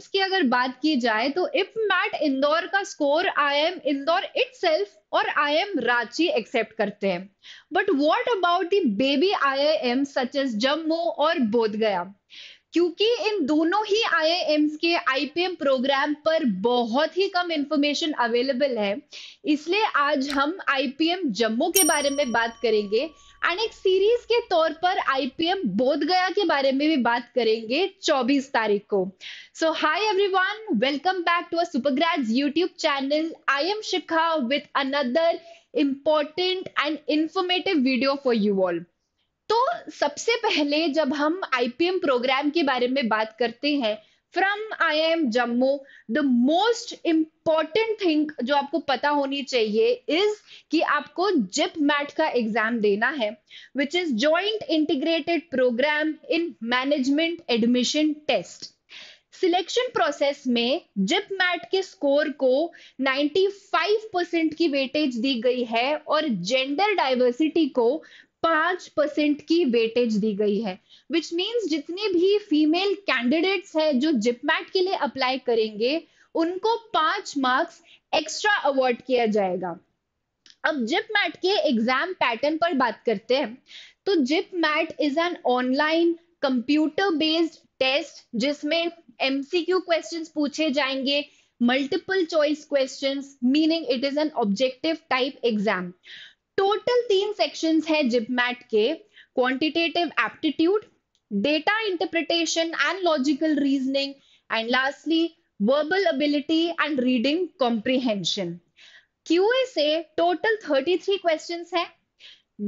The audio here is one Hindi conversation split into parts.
अटेम्प्ट की अगर बात की जाए तो इफ मैट इंदौर का score IIM Indore it और आई एम रांची एक्सेप्ट करते हैं but what about the baby IIM such as Jammu और बोध गया क्योंकि इन दोनों ही आई के आईपीएम प्रोग्राम पर बहुत ही कम इंफॉर्मेशन अवेलेबल है इसलिए आज हम आईपीएम जम्मू के बारे में बात करेंगे एंड एक सीरीज के तौर पर आईपीएम बोध गया के बारे में भी बात करेंगे 24 तारीख को so hi everyone welcome back to our Supergrads YouTube channel I am Shikha with another important and informative video for you all तो सबसे पहले जब हम आईपीएम प्रोग्राम के बारे में बात करते हैं from I am Jammu the most important thing जो आपको पता होनी चाहिए इज कि आपको जिप मैट का एग्जाम देना है which is joint integrated programme in management admission test selection process में जिप मैट के स्कोर को 95 परसेंट की वेटेज दी गई है और जेंडर डाइवर्सिटी को पांच परसेंट की वेटेज दी गई है विच मीन्स जितने भी फीमेल कैंडिडेट्स है जो जिपमैट के लिए अप्लाई करेंगे उनको पांच मार्क्स एक्स्ट्रा अवार्ड किया जाएगा अब मैट के एग्जाम पैटर्न पर बात करते हैं तो JIPMAT is an online computer based test जिसमें एमसीक्यू क्वेश्चंस पूछे जाएंगे multiple choice questions meaning it is an objective type exam total तीन सेक्शंस है जिपमैट के quantitative aptitude data interpretation and logical reasoning and lastly verbal ability and reading comprehension QA से टोटल 33 क्वेश्चन है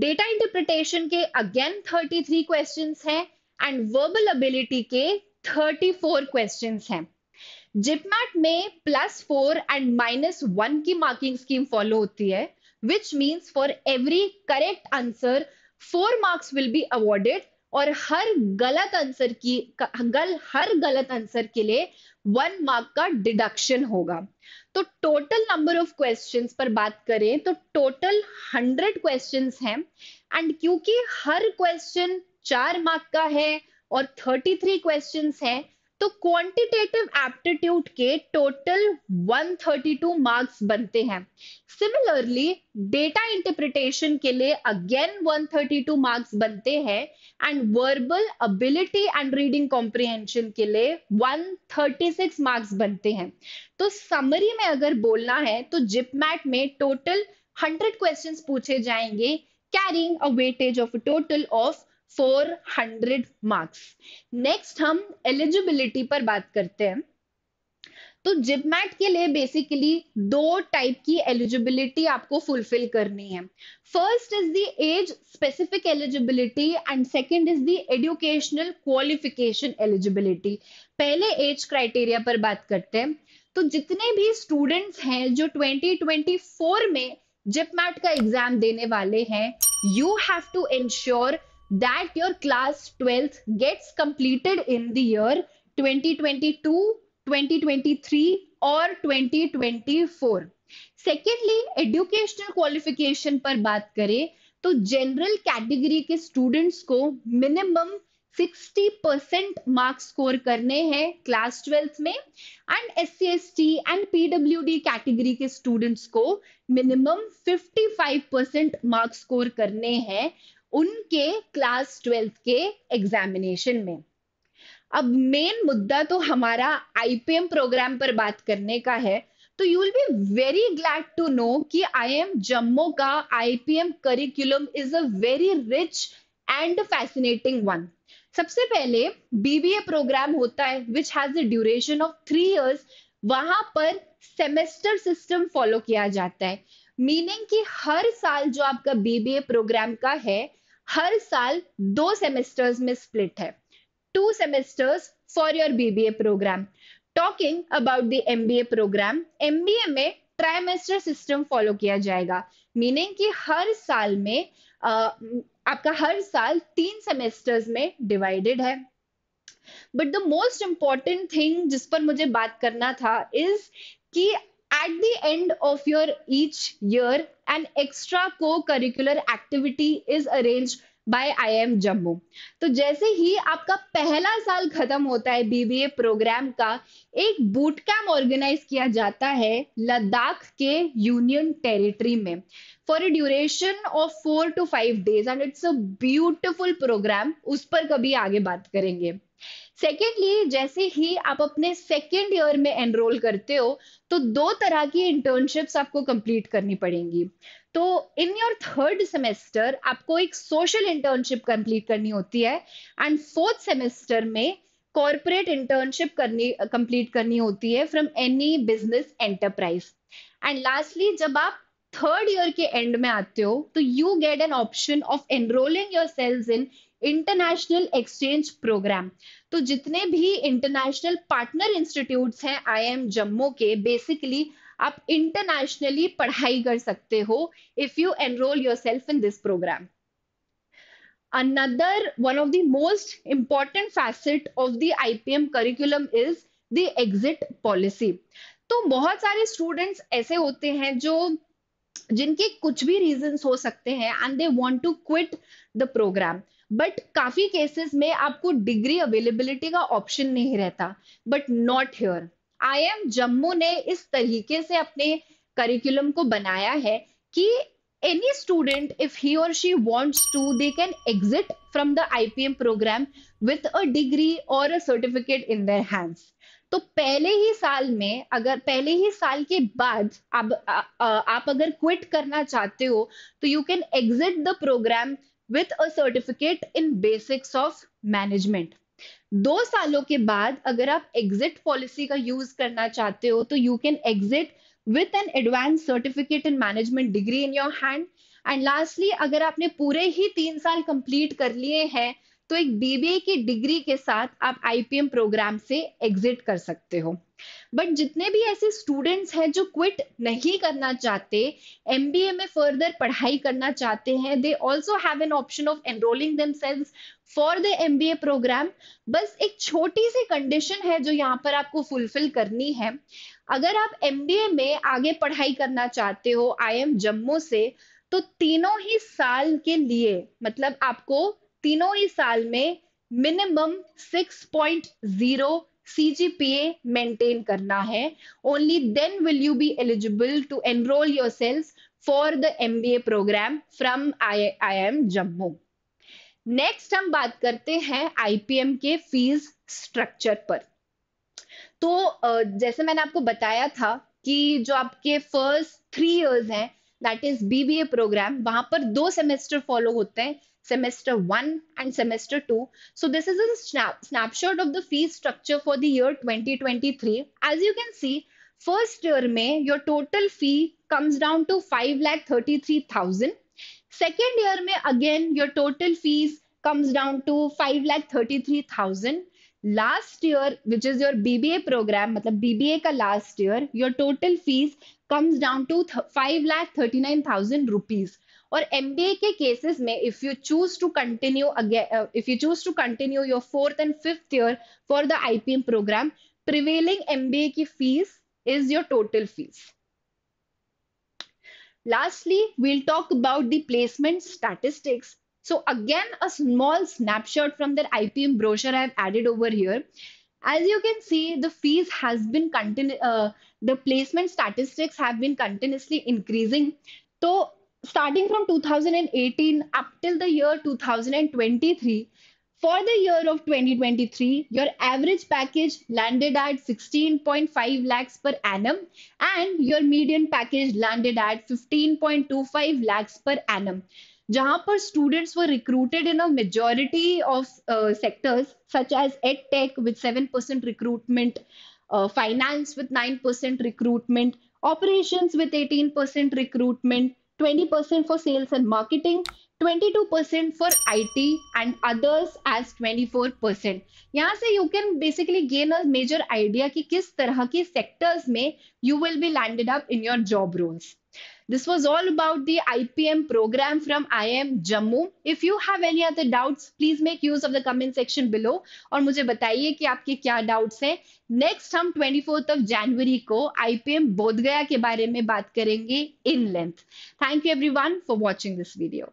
डेटा इंटरप्रिटेशन के अगेन 33 क्वेश्चन है एंड वर्बल अबिलिटी के 34 क्वेश्चन है जिपमैट में plus four and minus one की मार्किंग स्कीम फॉलो होती है which means for every correct answer four marks will be awarded और हर गलत आंसर की गल हर गलत आंसर के लिए वन मार्क का डिडक्शन होगा तो टोटल नंबर ऑफ क्वेश्चंस पर बात करें तो टोटल हंड्रेड क्वेश्चंस हैं एंड क्योंकि हर क्वेश्चन चार मार्क का है और थर्टी थ्री क्वेश्चन है तो क्वांटिटेटिव एप्टीट्यूड के टोटल 132 मार्क्स बनते हैं सिमिलरली डेटा इंटरप्रिटेशन के लिए अगेन 132 मार्क्स बनते हैं and verbal ability and reading comprehension के लिए 136 मार्क्स बनते हैं तो समरी में अगर बोलना है तो जिपमैट में टोटल 100 क्वेश्चंस पूछे जाएंगे carrying a weightage of total of 400 marks next हम एलिजिबिलिटी पर बात करते हैं तो जिपमैट के लिए बेसिकली दो टाइप की एलिजिबिलिटी आपको फुलफिल करनी है first is the age specific eligibility and second is the educational qualification eligibility पहले एज क्राइटेरिया पर बात करते हैं तो जितने भी स्टूडेंट्स हैं जो 2024 में जिपमैट का एग्जाम देने वाले हैं you have to ensure that your class 12th gets completed in the year 2022, 2023 or 2024. Secondly educational qualification पर बात करें तो जनरल कैटेगरी के स्टूडेंट्स को मिनिमम 60 परसेंट मार्क्स स्कोर करने हैं क्लास ट्वेल्थ में and S C S T and पीडब्ल्यू डी कैटेगरी के स्टूडेंट्स को मिनिमम 55 परसेंट मार्क्स स्कोर करने हैं उनके क्लास ट्वेल्थ के एग्जामिनेशन में अब मेन मुद्दा तो हमारा आईपीएम प्रोग्राम पर बात करने का है तो you will be very glad to know कि आई एम जम्मू का IPM curriculum is a very rich and fascinating one सबसे पहले बीबीए प्रोग्राम होता है which has a duration of three years वहां पर सेमेस्टर सिस्टम फॉलो किया जाता है मीनिंग कि हर साल जो आपका बीबीए प्रोग्राम का है हर साल दो सेमेस्टर्स में स्प्लिट है two semesters for your BBA programme talking about the MBA programme MBA में ट्राइमेस्टर सिस्टम फॉलो किया जाएगा मीनिंग कि हर साल में आ, आपका हर साल तीन सेमेस्टर्स में डिवाइडेड है but the most important thing जिस पर मुझे बात करना था इज कि at the end of your each year an extra co-curricular activity is arranged by I am Jammu तो जैसे ही आपका पहला साल खत्म होता है बीबीए प्रोग्राम का एक बूट कैम्प ऑर्गेनाइज किया जाता है लद्दाख के यूनियन टेरिटरी में for a duration of four to five days and it's a beautiful programme उस पर कभी आगे बात करेंगे सेकेंडली जैसे ही आप अपने सेकेंड ईयर में एनरोल करते हो तो दो तरह की इंटर्नशिप्स आपको कंप्लीट करनी पड़ेंगी तो इन योर थर्ड सेमेस्टर आपको एक सोशल इंटर्नशिप कंप्लीट करनी होती है एंड फोर्थ सेमेस्टर में कॉरपोरेट इंटर्नशिप करनी कंप्लीट करनी होती है from any business enterprise and lastly जब आप थर्ड ईयर के एंड में आते हो तो you get an option of enrolling yourselves in international exchange programme तो जितने भी इंटरनेशनल पार्टनर इंस्टीट्यूट हैं आई एम जम्मू के बेसिकली आप इंटरनेशनली पढ़ाई कर सकते हो if you enrol your self in this programme another one of the most important facet of the I P M curriculum is the exit policy तो बहुत सारे स्टूडेंट्स ऐसे होते हैं जो जिनके कुछ भी रीजन हो सकते हैं and they want to quit the programme but काफी केसेस में आपको डिग्री अवेलेबिलिटी का ऑप्शन नहीं रहता but not here I M Jammu ने इस तरीके से अपने करिकुलम को बनाया है कि एनी स्टूडेंट इफ ही और she wants to they can exit from the I P M programme with a degree और a certificate in there hands तो पहले ही साल में अगर पहले ही साल के बाद आप आ, आ, आप अगर क्विट करना चाहते हो तो you can exit the programme with a certificate in basics of management दो सालों के बाद अगर आप एग्जिट पॉलिसी का यूज करना चाहते हो तो you can exit with an advance certificate in management degree in your hand and lastly अगर आपने पूरे ही तीन साल कंप्लीट कर लिए हैं तो एक बीबीए की डिग्री के साथ आप आईपीएम प्रोग्राम से एग्जिट कर सकते हो बट जितने भी ऐसे स्टूडेंट्स हैं जो क्विट नहीं करना चाहते एमबीए में फर्दर पढ़ाई करना चाहते हैं they also have an option of enrolling them for the MBA programme बस एक छोटी सी कंडीशन है जो यहाँ पर आपको फुलफिल करनी है अगर आप एमबीए में आगे पढ़ाई करना चाहते हो आई एम जम्मू से तो तीनों ही साल के लिए मतलब आपको तीनों ही साल में मिनिमम 6.0 CGPA मेंटेन करना है only then will you be eligible to enrol your selves for the M B A programme from I am Jammu next हम बात करते हैं आईपीएम के फीस स्ट्रक्चर पर तो जैसे मैंने आपको बताया था कि जो आपके फर्स्ट थ्री इयर्स हैं दैट इज बीबीए प्रोग्राम वहां पर दो सेमेस्टर फॉलो होते हैं semester one and semester two so this is snapshot of the fees structure for the year 2023 as you can see first year में your total fee comes down to five lakh thirty three thousand second year में again your total fees comes down to five lakh thirty three thousand last year which is your BBA programme मतलब बीबीए का last year your total fees comes down to five lakh thirty nine thousand rupees और एम बी ए के केसेस में if you choose to continue again if you choose to continue your fourth and fifth year for the I P M programme prevailing M B A की fees is your total fees Lastly, we'll talk about the placement statistics so again, a small snapshot from that IPM brochure I've added over here. As you can see, the fees has been continu- uh, the placement statistics have been continuously increasing. So starting from 2018 up till the year 2023, for the year of 2023, your average package landed at 16.5 lakhs per annum and your median package landed at 15.25 lakhs per annum. जहां पर students were recruited in a of of sectors such as ed tech with seven percent recruitment finance with nine percent recruitment operations with 18% recruitment, 20% for sales and marketing, 22% for IT and others as 24%. यहाँ से you can basically gain a major idea कि किस तरह के sectors में you will be landed up in your job roles. This was all about the IPM program from IIM Jammu. If you have any other doubts, please make use of the comment section below aur mujhe bataiye ki aapke kya doubts hain Next hum 24th of January ko IPM bodhgaya ke bare mein baat karenge in length. Thank you everyone for watching this video.